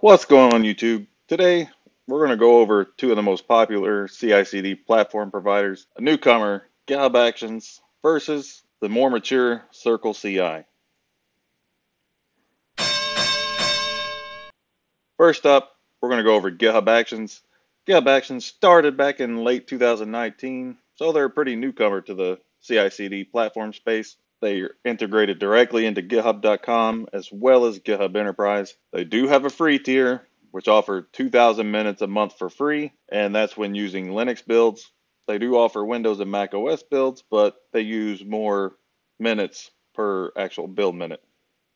What's going on YouTube? Today, we're going to go over two of the most popular CICD platform providers, a newcomer, Gab Actions, versus the more mature Circle CI. First up, we're going to go over GitHub Actions. GitHub Actions started back in late 2019, so they're a pretty newcomer to the CI/CD platform space. They are integrated directly into GitHub.com as well as GitHub Enterprise. They do have a free tier, which offers 2,000 minutes a month for free, and that's when using Linux builds. They do offer Windows and Mac OS builds, but they use more minutes per actual build minute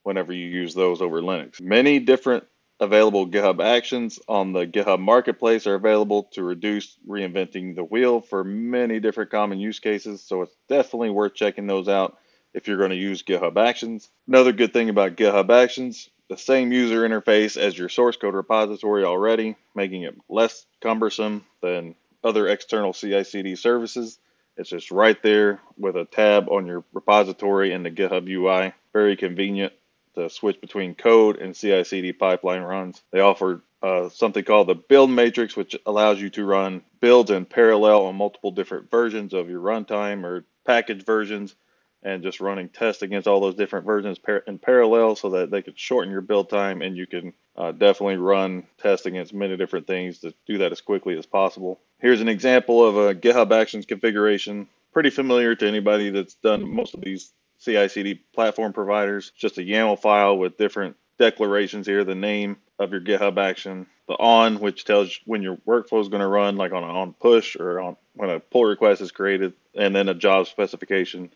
whenever you use those over Linux. Many different available GitHub actions on the GitHub Marketplace are available to reduce reinventing the wheel for many different common use cases, so it's definitely worth checking those out if you're going to use GitHub Actions. Another good thing about GitHub Actions, the same user interface as your source code repository already, making it less cumbersome than other external CI CD services. It's just right there with a tab on your repository in the GitHub UI. Very convenient to switch between code and CI CD pipeline runs. They offer uh, something called the build matrix, which allows you to run builds in parallel on multiple different versions of your runtime or package versions and just running tests against all those different versions par- in parallel so that they could shorten your build time and you can uh, definitely run tests against many different things to do that as quickly as possible. Here's an example of a GitHub Actions configuration, pretty familiar to anybody that's done most of these CI CD platform providers. Just a YAML file with different declarations here the name of your GitHub action, the on, which tells when your workflow is going to run, like on an on push or on when a pull request is created, and then a job specification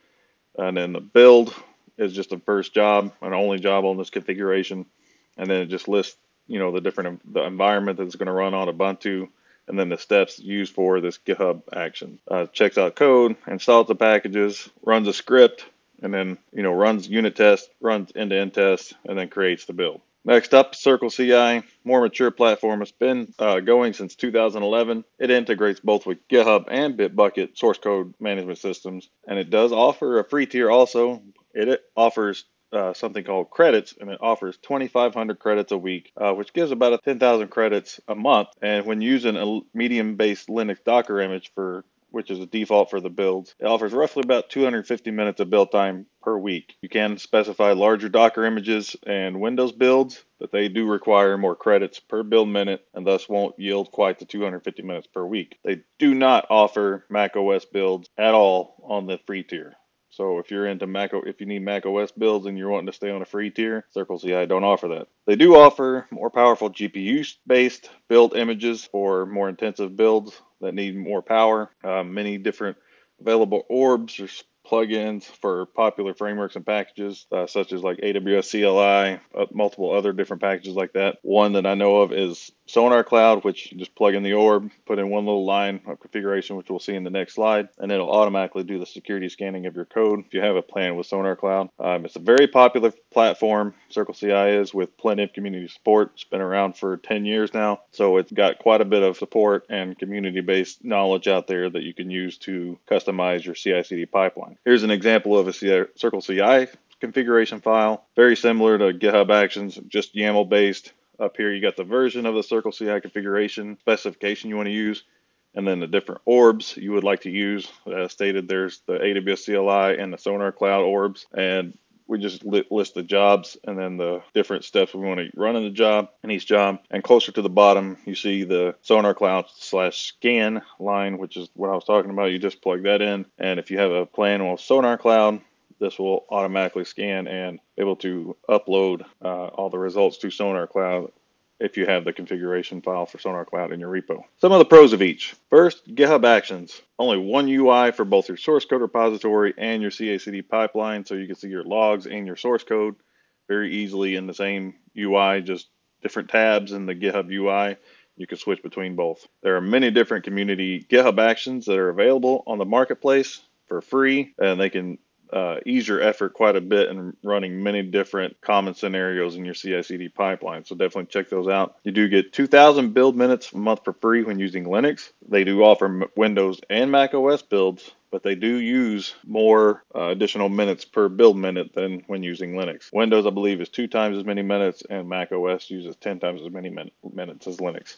and then the build is just the first job and only job on this configuration. And then it just lists, you know, the different the environment that's going to run on Ubuntu and then the steps used for this GitHub action. Uh, checks out code, installs the packages, runs a script, and then, you know, runs unit tests, runs end-to-end tests, and then creates the build. Next up, Circle CI, more mature platform. It's been uh, going since 2011. It integrates both with GitHub and Bitbucket source code management systems, and it does offer a free tier also. It offers uh, something called credits, and it offers 2,500 credits a week, uh, which gives about a 10,000 credits a month. And when using a medium-based Linux Docker image for which is the default for the build. It offers roughly about 250 minutes of build time per week. You can specify larger Docker images and Windows builds, but they do require more credits per build minute and thus won't yield quite the 250 minutes per week. They do not offer Mac OS builds at all on the free tier. So if you're into Mac, if you need Mac OS builds and you're wanting to stay on a free tier, Circle CI don't offer that. They do offer more powerful GPU-based build images for more intensive builds that need more power. Uh, many different available orbs or plugins for popular frameworks and packages, uh, such as like AWS CLI, uh, multiple other different packages like that. One that I know of is Sonar Cloud, which just plug in the orb, put in one little line of configuration, which we'll see in the next slide, and it'll automatically do the security scanning of your code if you have a plan with Sonar Cloud. Um, it's a very popular platform, Circle CI is, with plenty of community support. It's been around for 10 years now, so it's got quite a bit of support and community based knowledge out there that you can use to customize your CI CD pipeline. Here's an example of a Circle CI configuration file, very similar to GitHub Actions, just YAML based. Up here, you got the version of the Circle CI configuration specification you want to use, and then the different orbs you would like to use. As stated, there's the AWS CLI and the Sonar Cloud orbs, and we just list the jobs and then the different steps we want to run in the job in each job. And closer to the bottom, you see the Sonar Cloud slash scan line, which is what I was talking about. You just plug that in. And if you have a plan with Sonar Cloud, this will automatically scan and able to upload uh, all the results to Sonar Cloud if you have the configuration file for Sonar Cloud in your repo. Some of the pros of each. First, GitHub Actions. Only one UI for both your source code repository and your CACD pipeline, so you can see your logs and your source code very easily in the same UI, just different tabs in the GitHub UI. You can switch between both. There are many different community GitHub Actions that are available on the marketplace for free, and they can uh, ease your effort quite a bit in running many different common scenarios in your CI/CD pipeline. So definitely check those out. You do get 2,000 build minutes a month for free when using Linux. They do offer Windows and Mac OS builds, but they do use more uh, additional minutes per build minute than when using Linux. Windows, I believe, is two times as many minutes, and Mac OS uses 10 times as many min- minutes as Linux.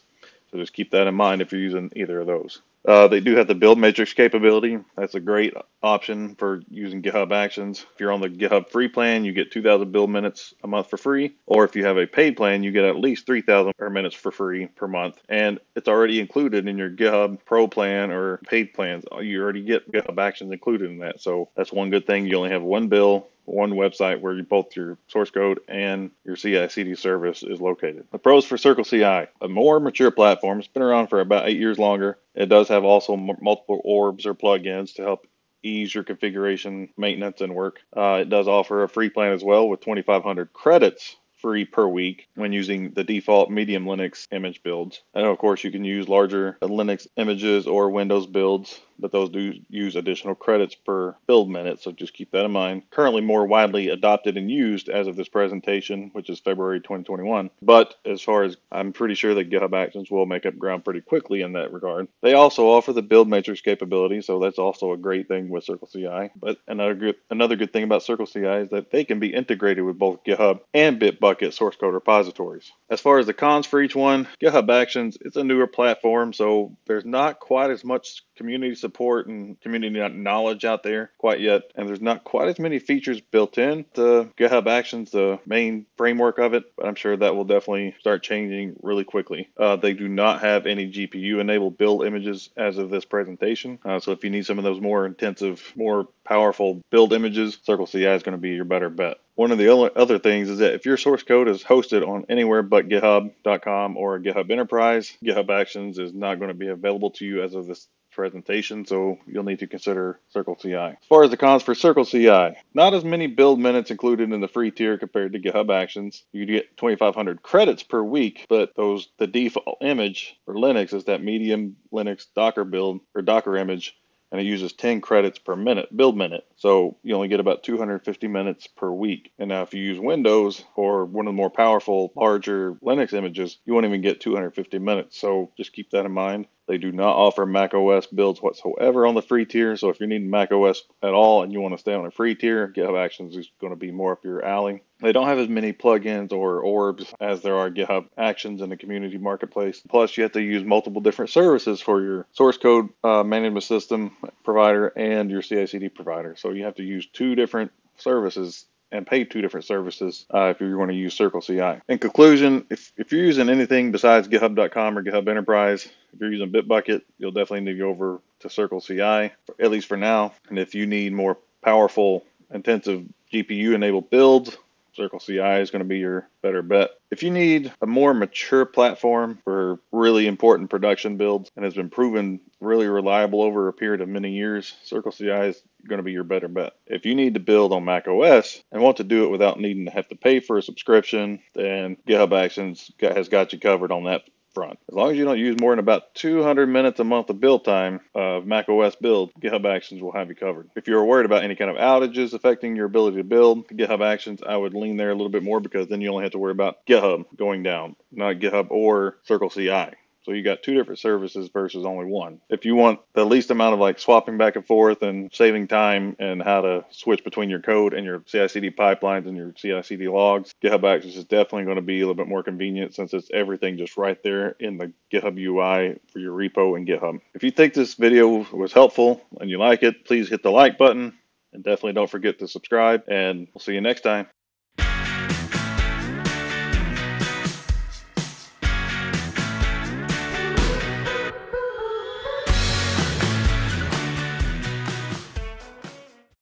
So just keep that in mind if you're using either of those. Uh, they do have the build matrix capability. That's a great option for using GitHub Actions. If you're on the GitHub free plan, you get 2,000 build minutes a month for free. Or if you have a paid plan, you get at least 3,000 minutes for free per month. And it's already included in your GitHub Pro plan or paid plans. You already get GitHub Actions included in that. So that's one good thing. You only have one bill one website where you, both your source code and your CI CD service is located. The pros for Circle CI, a more mature platform, it's been around for about eight years longer, it does have also m- multiple orbs or plugins to help ease your configuration, maintenance, and work. Uh, it does offer a free plan as well with 2,500 credits free per week when using the default medium Linux image builds. And of course, you can use larger Linux images or Windows builds but those do use additional credits per build minute, so just keep that in mind. Currently more widely adopted and used as of this presentation, which is February 2021. But as far as I'm pretty sure that GitHub Actions will make up ground pretty quickly in that regard. They also offer the build matrix capability, so that's also a great thing with CircleCI. But another good another good thing about CircleCI is that they can be integrated with both GitHub and Bitbucket source code repositories. As far as the cons for each one, GitHub Actions, it's a newer platform, so there's not quite as much community support and community knowledge out there quite yet. And there's not quite as many features built in to GitHub Actions, the main framework of it, but I'm sure that will definitely start changing really quickly. Uh, they do not have any GPU enabled build images as of this presentation. Uh, so if you need some of those more intensive, more powerful build images, Circle CI is going to be your better bet. One of the other things is that if your source code is hosted on anywhere but GitHub.com or GitHub Enterprise, GitHub Actions is not going to be available to you as of this presentation, so you'll need to consider Circle CI. As far as the cons for Circle CI, not as many build minutes included in the free tier compared to GitHub Actions. You get 2,500 credits per week, but those the default image for Linux is that medium Linux Docker build or Docker image and it uses 10 credits per minute, build minute. So you only get about 250 minutes per week. And now, if you use Windows or one of the more powerful, larger Linux images, you won't even get 250 minutes. So just keep that in mind. They do not offer Mac OS builds whatsoever on the free tier. So if you need Mac OS at all and you want to stay on a free tier, GitHub Actions is going to be more up your alley. They don't have as many plugins or orbs as there are GitHub Actions in the community marketplace. Plus, you have to use multiple different services for your source code uh, management system provider and your CI/CD provider. So you have to use two different services and pay two different services uh, if you're going to use Circle CI. In conclusion, if, if you're using anything besides GitHub.com or GitHub Enterprise, if you're using Bitbucket, you'll definitely need to go over to Circle CI, at least for now. And if you need more powerful, intensive GPU enabled builds, Circle CI is going to be your better bet. If you need a more mature platform for really important production builds and has been proven really reliable over a period of many years, Circle CI is going to be your better bet. If you need to build on Mac OS and want to do it without needing to have to pay for a subscription, then GitHub Actions has got you covered on that front. As long as you don't use more than about 200 minutes a month of build time of uh, Mac OS build, GitHub Actions will have you covered. If you're worried about any kind of outages affecting your ability to build, GitHub Actions, I would lean there a little bit more because then you only have to worry about GitHub going down, not GitHub or Circle CI. So you got two different services versus only one. If you want the least amount of like swapping back and forth and saving time and how to switch between your code and your CI/CD pipelines and your CI/CD logs, GitHub Actions is definitely going to be a little bit more convenient since it's everything just right there in the GitHub UI for your repo in GitHub. If you think this video was helpful and you like it, please hit the like button and definitely don't forget to subscribe and we'll see you next time.